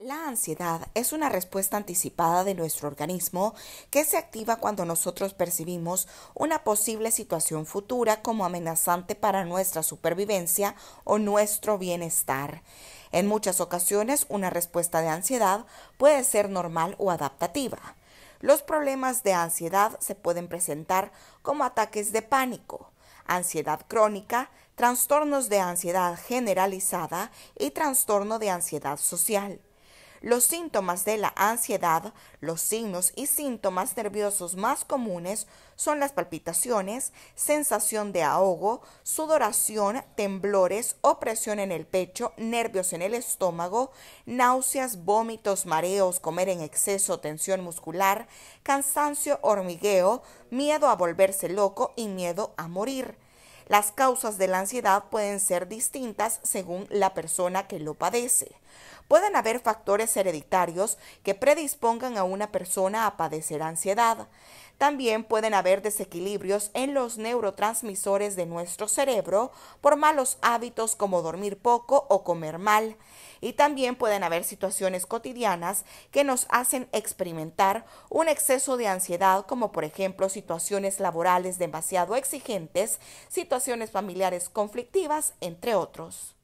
La ansiedad es una respuesta anticipada de nuestro organismo que se activa cuando nosotros percibimos una posible situación futura como amenazante para nuestra supervivencia o nuestro bienestar. En muchas ocasiones una respuesta de ansiedad puede ser normal o adaptativa. Los problemas de ansiedad se pueden presentar como ataques de pánico, ansiedad crónica, trastornos de ansiedad generalizada y trastorno de ansiedad social. Los síntomas de la ansiedad, los signos y síntomas nerviosos más comunes son las palpitaciones, sensación de ahogo, sudoración, temblores, opresión en el pecho, nervios en el estómago, náuseas, vómitos, mareos, comer en exceso, tensión muscular, cansancio, hormigueo, miedo a volverse loco y miedo a morir. Las causas de la ansiedad pueden ser distintas según la persona que lo padece. Pueden haber factores hereditarios que predispongan a una persona a padecer ansiedad. También pueden haber desequilibrios en los neurotransmisores de nuestro cerebro por malos hábitos como dormir poco o comer mal. Y también pueden haber situaciones cotidianas que nos hacen experimentar un exceso de ansiedad, como por ejemplo situaciones laborales demasiado exigentes, situaciones familiares conflictivas, entre otros.